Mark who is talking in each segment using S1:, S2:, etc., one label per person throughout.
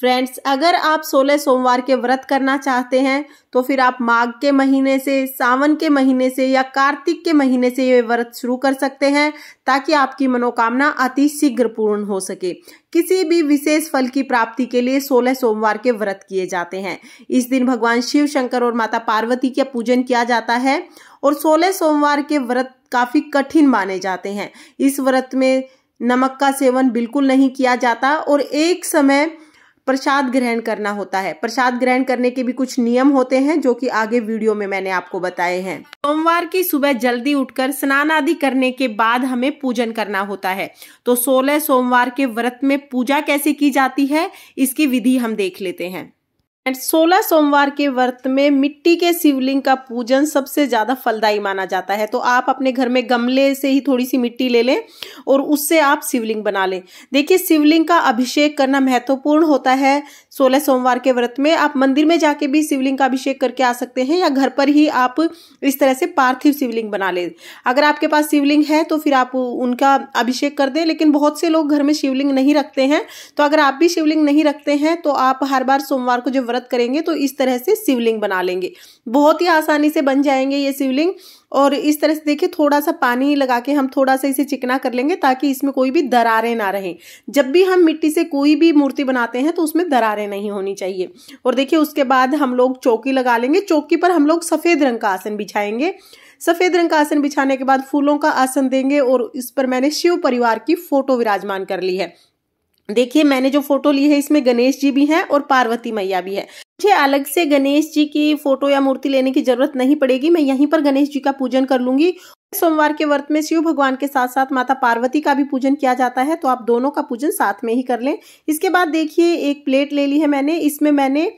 S1: friends अगर आप 16 सोमवार के व्रत करना चाहते हैं तो फिर आप माघ के महीने से सावन के महीने से या कार्तिक के महीने से ये व्रत शुरू कर सकते हैं ताकि आपकी मनोकामना अति शीघ्र पूर्ण हो सके किसी भी विशेष फल की प्राप्ति के लिए 16 सोमवार के व्रत किए जाते हैं इस दिन भगवान शिव शंकर और माता पार्वती का पूजन किया जाता है और सोलह सोमवार के व्रत काफी कठिन माने जाते हैं इस व्रत में नमक का सेवन बिल्कुल नहीं किया जाता और एक समय प्रसाद ग्रहण करना होता है प्रसाद ग्रहण करने के भी कुछ नियम होते हैं जो कि आगे वीडियो में मैंने आपको बताए हैं सोमवार की सुबह जल्दी उठकर स्नान आदि करने के बाद हमें पूजन करना होता है तो सोलह सोमवार के व्रत में पूजा कैसे की जाती है इसकी विधि हम देख लेते हैं एंड 16 सोमवार के व्रत में मिट्टी के शिवलिंग का पूजन सबसे ज़्यादा फलदायी माना जाता है तो आप अपने घर में गमले से ही थोड़ी सी मिट्टी ले लें और उससे आप शिवलिंग बना लें देखिए शिवलिंग का अभिषेक करना महत्वपूर्ण होता है 16 सोमवार के व्रत में आप मंदिर में जाके भी शिवलिंग का अभिषेक करके आ सकते हैं या घर पर ही आप इस तरह से पार्थिव शिवलिंग बना लें अगर आपके पास शिवलिंग है तो फिर आप उनका अभिषेक कर दें लेकिन बहुत से लोग घर में शिवलिंग नहीं रखते हैं तो अगर आप भी शिवलिंग नहीं रखते हैं तो आप हर बार सोमवार को जो व्रत करेंगे तो इस तरह से शिवलिंग बना लेंगे बहुत ही आसानी से बन जाएंगे ये शिवलिंग और इस तरह से देखिए थोड़ा सा पानी लगा के हम थोड़ा सा इसे चिकना कर लेंगे ताकि इसमें कोई भी दरारें ना रहें जब भी हम मिट्टी से कोई भी मूर्ति बनाते हैं तो उसमें दरारें नहीं होनी चाहिए और देखिए उसके बाद हम लोग चौकी लगा लेंगे चौकी पर हम लोग सफ़ेद रंग का आसन बिछाएंगे सफेद रंग का आसन बिछाने के बाद फूलों का आसन देंगे और इस पर मैंने शिव परिवार की फोटो विराजमान कर ली है देखिए मैंने जो फोटो ली है इसमें गणेश जी भी हैं और पार्वती मैया भी है मुझे अलग से गणेश जी की फोटो या मूर्ति लेने की जरूरत नहीं पड़ेगी मैं यहीं पर गणेश जी का पूजन कर लूंगी सोमवार के व्रत में शिव भगवान के साथ साथ माता पार्वती का भी पूजन किया जाता है तो आप दोनों का पूजन साथ में ही कर लें इसके बाद देखिए एक प्लेट ले ली है मैंने इसमें मैंने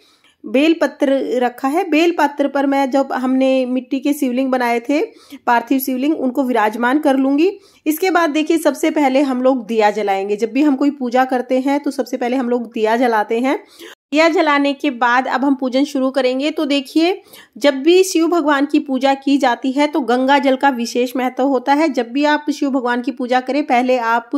S1: बेल पत्र रखा है बेल पत्र पर मैं जब हमने मिट्टी के शिवलिंग बनाए थे पार्थिव शिवलिंग उनको विराजमान कर लूंगी इसके बाद देखिए सबसे पहले हम लोग दिया जलाएंगे जब भी हम कोई पूजा करते हैं तो सबसे पहले हम लोग दिया जलाते हैं दिया जलाने के बाद अब हम पूजन शुरू करेंगे तो देखिए जब भी शिव भगवान की पूजा की जाती है तो गंगा जल का विशेष महत्व होता है जब भी आप शिव भगवान की पूजा करें पहले आप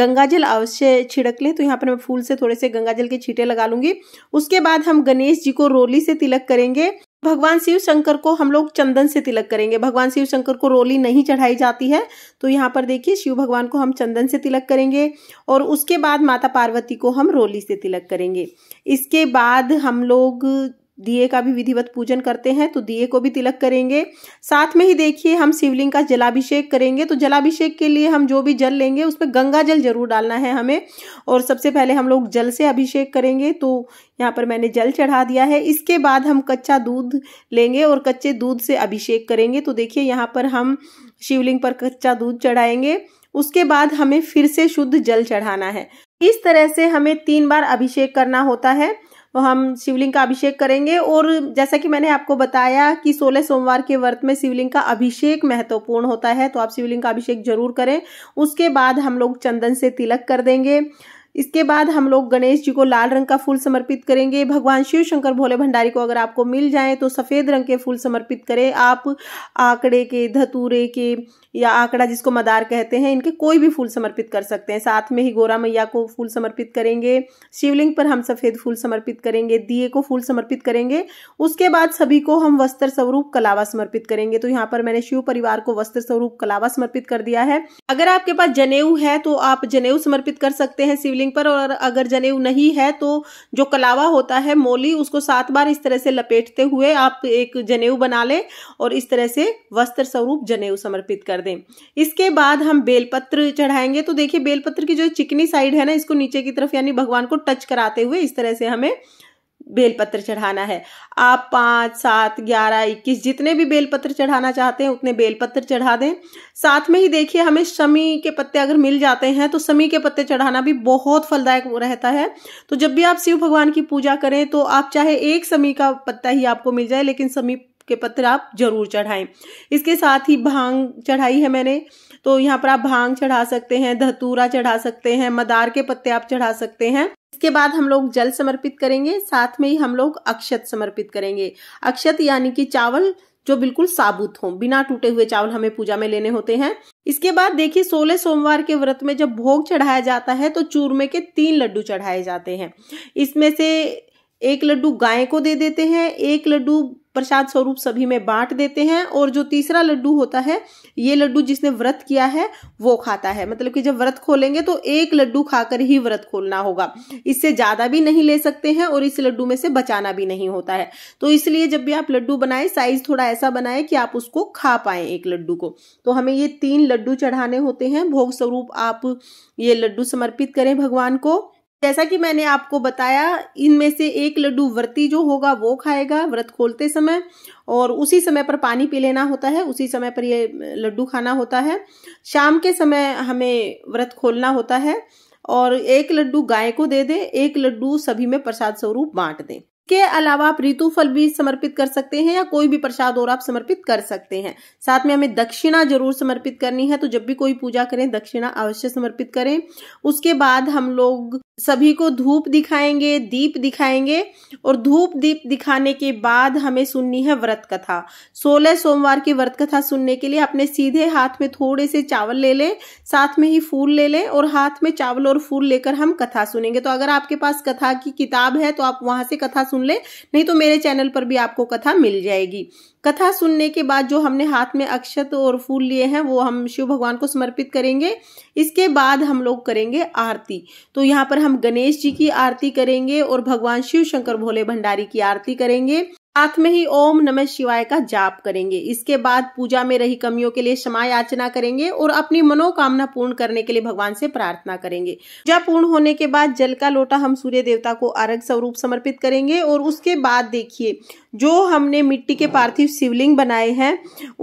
S1: गंगा जल अवश्य छिड़क लें तो यहाँ पर मैं फूल से थोड़े से गंगा जल के छीटे लगा लूँगी उसके बाद हम गणेश जी को रोली से तिलक करेंगे भगवान शिव शंकर को हम लोग चंदन से तिलक करेंगे भगवान शिव शंकर को रोली नहीं चढ़ाई जाती है तो यहाँ पर देखिए शिव भगवान को हम चंदन से तिलक करेंगे और उसके बाद माता पार्वती को हम रोली से तिलक करेंगे इसके बाद हम लोग दिए का भी विधिवत पूजन करते हैं तो दिए को भी तिलक करेंगे साथ में ही देखिए हम शिवलिंग का जलाभिषेक करेंगे तो जलाभिषेक के लिए हम जो भी जल लेंगे उसमें गंगा जल जरूर डालना है हमें और सबसे पहले हम लोग जल से अभिषेक करेंगे तो यहाँ पर मैंने जल चढ़ा दिया है इसके बाद हम कच्चा दूध लेंगे और कच्चे दूध से अभिषेक करेंगे तो देखिए यहाँ पर हम शिवलिंग पर कच्चा दूध चढ़ाएंगे उसके बाद हमें फिर से शुद्ध जल चढ़ाना है इस तरह से हमें तीन बार अभिषेक करना होता है हम शिवलिंग का अभिषेक करेंगे और जैसा कि मैंने आपको बताया कि सोलह सोमवार के व्रत में शिवलिंग का अभिषेक महत्वपूर्ण होता है तो आप शिवलिंग का अभिषेक जरूर करें उसके बाद हम लोग चंदन से तिलक कर देंगे इसके बाद हम लोग गणेश जी को लाल रंग का फूल समर्पित करेंगे भगवान शिव शंकर भोले भंडारी को अगर आपको मिल जाए तो सफ़ेद रंग के फूल समर्पित करें आप आंकड़े के धतूरे के या आंकड़ा जिसको मदार कहते हैं इनके कोई भी फूल समर्पित कर सकते हैं साथ में ही गोरा मैया को फूल समर्पित करेंगे शिवलिंग पर हम सफ़ेद फूल समर्पित करेंगे दिए को फूल समर्पित करेंगे उसके बाद सभी को हम वस्त्र स्वरूप कलावा समर्पित करेंगे तो यहाँ पर मैंने शिव परिवार को वस्त्र स्वरूप कलावा समर्पित कर दिया है अगर आपके पास जनेऊ है तो आप जनेऊ समर्पित कर सकते हैं शिवलिंग शिवलिंग पर और अगर जनेऊ नहीं है तो जो कलावा होता है मोली उसको सात बार इस तरह से लपेटते हुए आप एक जनेऊ बना लें और इस तरह से वस्त्र स्वरूप जनेऊ समर्पित कर दें इसके बाद हम बेलपत्र चढ़ाएंगे तो देखिए बेलपत्र की जो चिकनी साइड है ना इसको नीचे की तरफ यानी भगवान को टच कराते हुए इस तरह से हमें बेलपत्र चढ़ाना है आप पाँच सात ग्यारह इक्कीस जितने भी बेलपत्र चढ़ाना चाहते हैं उतने बेलपत्र चढ़ा दें साथ में ही देखिए हमें शमी के पत्ते अगर मिल जाते हैं तो शमी के पत्ते चढ़ाना भी बहुत फलदायक रहता है तो जब भी आप शिव भगवान की पूजा करें तो आप चाहे एक शमी का पत्ता ही आपको मिल जाए लेकिन शमी के पत्र आप जरूर चढ़ाएं इसके साथ ही भांग चढ़ाई है मैंने तो यहाँ पर आप भांग चढ़ा सकते हैं धतूरा चढ़ा सकते हैं मदार के पत्ते आप चढ़ा सकते हैं इसके बाद हम लोग जल समर्पित करेंगे साथ में ही हम लोग अक्षत समर्पित करेंगे अक्षत यानी कि चावल जो बिल्कुल साबुत हो बिना टूटे हुए चावल हमें पूजा में लेने होते हैं इसके बाद देखिए सोलह सोमवार के व्रत में जब भोग चढ़ाया जाता है तो चूरमे के तीन लड्डू चढ़ाए जाते हैं इसमें से एक लड्डू गाय को दे देते हैं एक लड्डू प्रसाद स्वरूप सभी में बांट देते हैं और जो तीसरा लड्डू होता है ये लड्डू जिसने व्रत किया है वो खाता है मतलब कि जब व्रत खोलेंगे तो एक लड्डू खाकर ही व्रत खोलना होगा इससे ज़्यादा भी नहीं ले सकते हैं और इस लड्डू में से बचाना भी नहीं होता है तो इसलिए जब भी आप लड्डू बनाए साइज थोड़ा ऐसा बनाए कि आप उसको खा पाए एक लड्डू को तो हमें ये तीन लड्डू चढ़ाने होते हैं भोग स्वरूप आप ये लड्डू समर्पित करें भगवान को जैसा कि मैंने आपको बताया इनमें से एक लड्डू व्रती जो होगा वो खाएगा व्रत खोलते समय और उसी समय पर पानी पी लेना होता है उसी समय पर ये लड्डू खाना होता है शाम के समय हमें व्रत खोलना होता है और एक लड्डू गाय को दे दें एक लड्डू सभी में प्रसाद स्वरूप बांट दे के अलावा आप ऋतु फल भी समर्पित कर सकते हैं या कोई भी प्रसाद और आप समर्पित कर सकते हैं साथ में हमें दक्षिणा जरूर समर्पित करनी है तो जब भी कोई पूजा करें दक्षिणा अवश्य समर्पित करें उसके बाद हम लोग सभी को धूप दिखाएंगे दीप दिखाएंगे और धूप दीप दिखाने के बाद हमें सुननी है व्रत कथा सोलह सोमवार की व्रत कथा सुनने के लिए अपने सीधे हाथ में थोड़े से चावल ले लें साथ में ही फूल ले लें और हाथ में चावल और फूल लेकर हम कथा सुनेंगे तो अगर आपके पास कथा की किताब है तो आप वहां से कथा सुन लें नहीं तो मेरे चैनल पर भी आपको कथा मिल जाएगी कथा सुनने के बाद जो हमने हाथ में अक्षत और फूल लिए हैं वो हम शिव भगवान को समर्पित करेंगे इसके बाद हम लोग करेंगे आरती तो यहाँ पर हम गणेश जी की आरती करेंगे और भगवान शिव शंकर भोले भंडारी की आरती करेंगे साथ में ही ओम नमः शिवाय का जाप करेंगे इसके बाद पूजा में रही कमियों के लिए क्षमा याचना करेंगे और अपनी मनोकामना पूर्ण करने के लिए भगवान से प्रार्थना करेंगे पूजा पूर्ण होने के बाद जल का लोटा हम सूर्य देवता को अर्घ स्वरूप समर्पित करेंगे और उसके बाद देखिए जो हमने मिट्टी के पार्थिव शिवलिंग बनाए हैं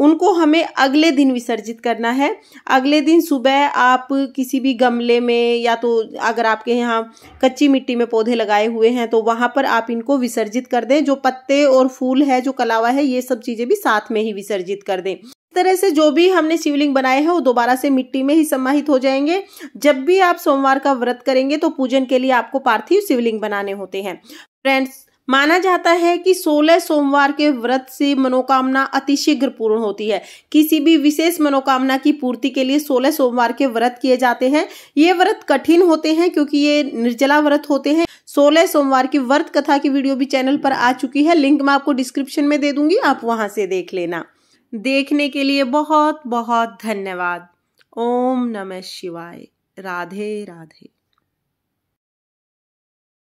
S1: उनको हमें अगले दिन विसर्जित करना है अगले दिन सुबह आप किसी भी गमले में या तो अगर आपके यहाँ कच्ची मिट्टी में पौधे लगाए हुए हैं तो वहाँ पर आप इनको विसर्जित कर दें जो पत्ते और फूल है जो कलावा है ये सब चीज़ें भी साथ में ही विसर्जित कर दें इस तरह से जो भी हमने शिवलिंग बनाए हैं वो दोबारा से मिट्टी में ही समाहित हो जाएंगे जब भी आप सोमवार का व्रत करेंगे तो पूजन के लिए आपको पार्थिव शिवलिंग बनाने होते हैं फ्रेंड्स माना जाता है कि 16 सोमवार के व्रत से मनोकामना अतिशीघ्र पूर्ण होती है किसी भी विशेष मनोकामना की पूर्ति के लिए 16 सोमवार के व्रत किए जाते हैं ये व्रत कठिन होते हैं क्योंकि ये निर्जला व्रत होते हैं 16 सोमवार की व्रत कथा की वीडियो भी चैनल पर आ चुकी है लिंक मैं आपको डिस्क्रिप्शन में दे दूंगी आप वहां से देख लेना देखने के लिए बहुत बहुत धन्यवाद ओम नमः शिवाय राधे राधे